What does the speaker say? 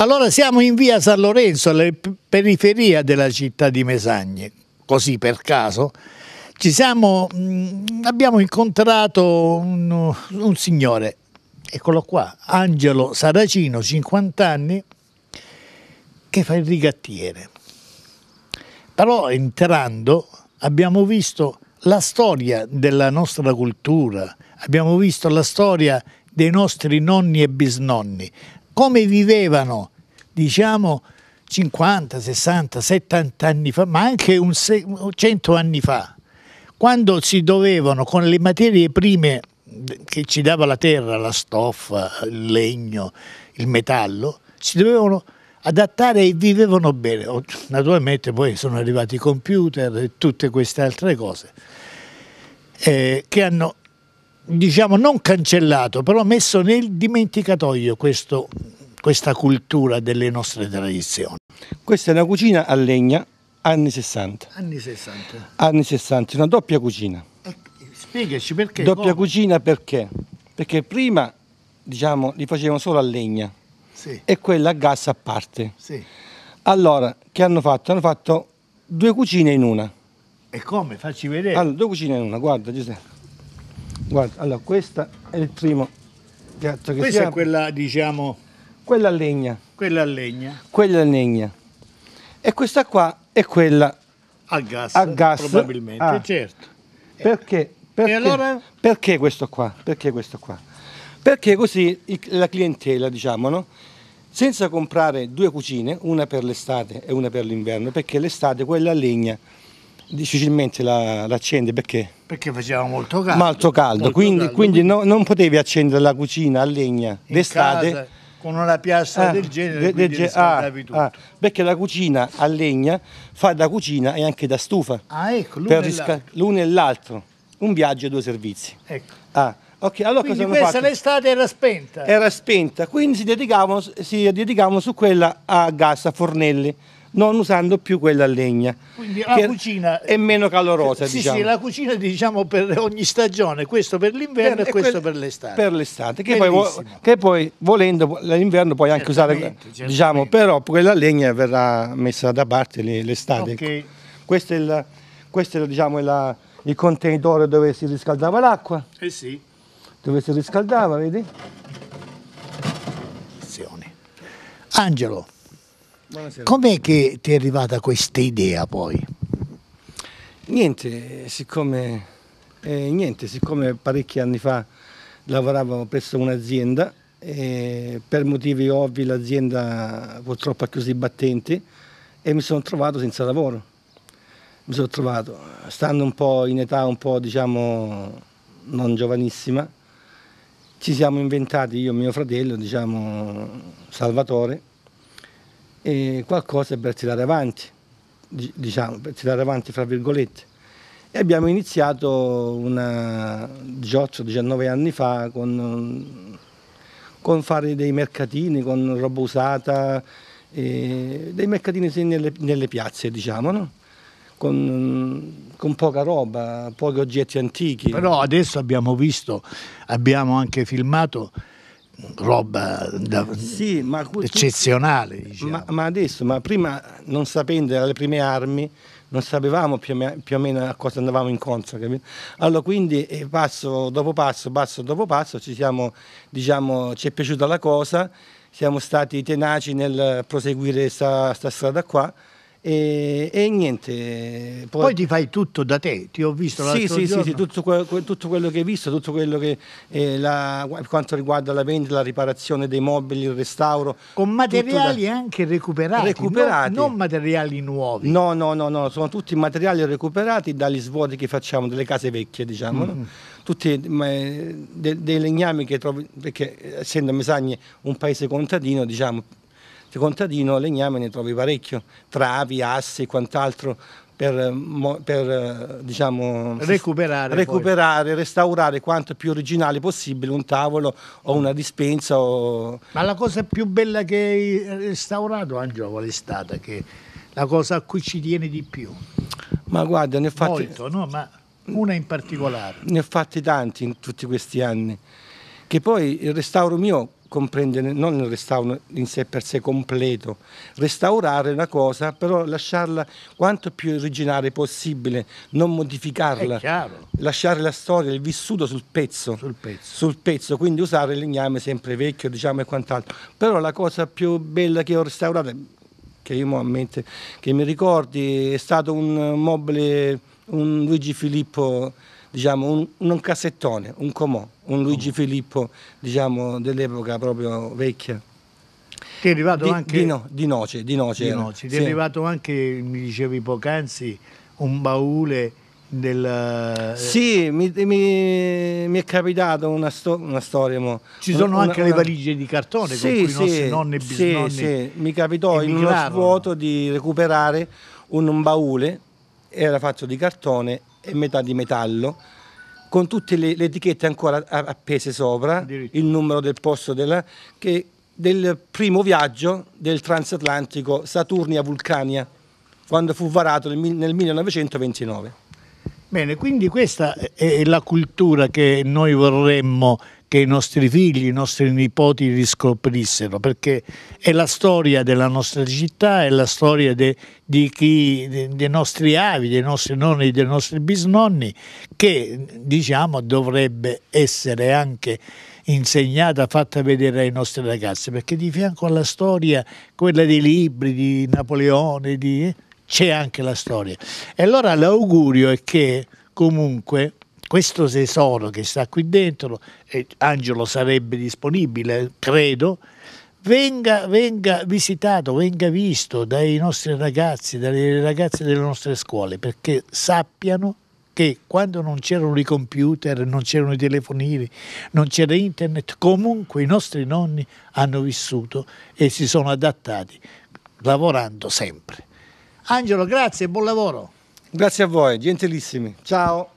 Allora siamo in via San Lorenzo, alla periferia della città di Mesagne, così per caso. Siamo, mm, abbiamo incontrato un, un signore, eccolo qua, Angelo Saracino, 50 anni, che fa il rigattiere. Però entrando abbiamo visto la storia della nostra cultura, abbiamo visto la storia dei nostri nonni e bisnonni, come vivevano, diciamo, 50, 60, 70 anni fa, ma anche 100 anni fa, quando si dovevano con le materie prime che ci dava la terra, la stoffa, il legno, il metallo, si dovevano adattare e vivevano bene. Naturalmente poi sono arrivati i computer e tutte queste altre cose eh, che hanno diciamo non cancellato, però messo nel dimenticatoio questo, questa cultura delle nostre tradizioni. Questa è una cucina a legna anni 60. Anni 60. Anni 60, una doppia cucina. spiegaci perché. Doppia come? cucina perché? Perché prima diciamo li facevano solo a legna sì. e quella a gas a parte. Sì. Allora, che hanno fatto? Hanno fatto due cucine in una. E come? Facci vedere. Allora, due cucine in una, guarda Giuseppe. Guarda, allora questo è il primo piatto che Questa è quella, diciamo... Quella a legna. Quella a legna. Quella a legna. E questa qua è quella... A gas. A gas. Probabilmente, ah. certo. Perché? Perché, allora? perché questo qua? Perché questo qua? Perché così la clientela, diciamo, no? senza comprare due cucine, una per l'estate e una per l'inverno, perché l'estate quella a legna difficilmente la, la perché? Perché faceva molto caldo. Molto caldo, molto quindi, caldo. quindi no, non potevi accendere la cucina a legna d'estate. Con una piastra ah, del genere, de, de, ah, ah, perché la cucina a legna fa da cucina e anche da stufa. Ah, ecco, l'uno e l'altro. Un viaggio e due servizi. Ecco. Ah. Okay, allora quindi questa l'estate era spenta? Era spenta, quindi si dedicavano, si dedicavano su quella a gas, a fornelli non usando più quella legna. Quindi la cucina è meno calorosa. Sì, diciamo. sì, la cucina diciamo per ogni stagione, questo per l'inverno e questo per l'estate. Per l'estate, che poi, che poi, volendo l'inverno puoi anche usare, diciamo, però quella legna verrà messa da parte l'estate. Okay. Ecco. Questo è, il, questo è diciamo, la, il contenitore dove si riscaldava l'acqua. Eh sì. Dove si riscaldava, vedi? Angelo. Buonasera. Com'è che ti è arrivata questa idea poi? Niente, siccome, eh, niente, siccome parecchi anni fa lavoravo presso un'azienda e per motivi ovvi l'azienda purtroppo ha chiuso i battenti e mi sono trovato senza lavoro. Mi sono trovato, stando un po' in età un po' diciamo non giovanissima, ci siamo inventati io e mio fratello, diciamo Salvatore, eh, qualcosa per tirare avanti, diciamo, per tirare avanti fra virgolette. E abbiamo iniziato 18-19 anni fa con, con, fare dei mercatini, con roba usata, eh, dei mercatini nelle, nelle piazze, diciamo, no? Con, con, poca roba, pochi oggetti antichi. Però adesso abbiamo visto, abbiamo anche filmato roba da, sì, ma, eccezionale. Diciamo. Ma, ma, adesso, ma prima non sapendo, alle prime armi, non sapevamo più, più o meno a cosa andavamo incontro. Capito? Allora quindi eh, passo dopo passo, passo dopo passo, ci, siamo, diciamo, ci è piaciuta la cosa, siamo stati tenaci nel proseguire questa strada qua. E, e, niente. Poi... poi... ti fai tutto da te, ti ho visto l'altro sì, giorno. Sì, sì, tutto, que- tutto, quello che hai visto, tutto quello che eh, la, quanto riguarda la vendita, la riparazione dei mobili, il restauro. Con materiali da... anche recuperati, recuperati. No, non materiali nuovi. No, no, no, no, sono tutti materiali recuperati dagli svuoti che facciamo delle case vecchie, diciamo. mm No? Tutti eh, dei legnami che trovi, perché essendo Mesagne un paese contadino, diciamo contadino legname ne trovi parecchio, travi, assi e quant'altro per, eh, per eh, diciamo, recuperare, recuperare restaurare quanto più originale possibile un tavolo o una dispensa. O... Ma la cosa più bella che hai restaurato, Angelo, qual è stata? Che la cosa a cui ci tiene di più? Ma guarda, ne ho fatti... Molto, no? Ma una in particolare. Ne ho fatti tanti in tutti questi anni. Che poi il restauro mio comprende non il restauro in sé per sé completo, restaurare una cosa, però lasciarla quanto più originale possibile, non modificarla, lasciare la storia, il vissuto sul pezzo, sul pezzo, sul pezzo quindi usare il legname sempre vecchio diciamo, e quant'altro. Però la cosa più bella che ho restaurato, che io ho a mente, che mi ricordi, è stato un mobile, un Luigi Filippo diciamo, un, un, cassettone, un comò, un Luigi Filippo diciamo, dell'epoca proprio vecchia. Ti è arrivato di, anche... Di, no, di noce, di noce. Di noce. Sì. Ti è arrivato anche, mi dicevi poc'anzi, un baule del... Sì, mi, mi, mi è capitato una, sto, una, storia. Mo. Ci sono una, anche una... le valigie di cartone sì, con cui sì, nonni e bisnonni. Sì, sì. mi capitò in uno svuoto di recuperare un, un baule, era fatto di cartone e metà di metallo, con tutte le, le etichette ancora appese sopra, il numero del posto della, che, del primo viaggio del transatlantico Saturnia-Vulcania, quando fu varato nel, nel 1929. Bene, quindi questa è la cultura che noi vorremmo che i nostri figli, i nostri nipoti riscoprissero, perché è la storia della nostra città, è la storia de, di chi, de, dei nostri avi, dei nostri nonni, dei nostri bisnonni, che diciamo dovrebbe essere anche insegnata, fatta vedere ai nostri ragazzi, perché di fianco alla storia, quella dei libri di Napoleone, di... c'è anche la storia. E allora l'augurio è che comunque questo tesoro che sta qui dentro, e Angelo sarebbe disponibile, credo, venga, venga visitato, venga visto dai nostri ragazzi, dalle ragazze delle nostre scuole, perché sappiano che quando non c'erano i computer, non c'erano i telefonini, non c'era internet, comunque i nostri nonni hanno vissuto e si sono adattati, lavorando sempre. Angelo, grazie e buon lavoro. Grazie a voi, gentilissimi. Ciao.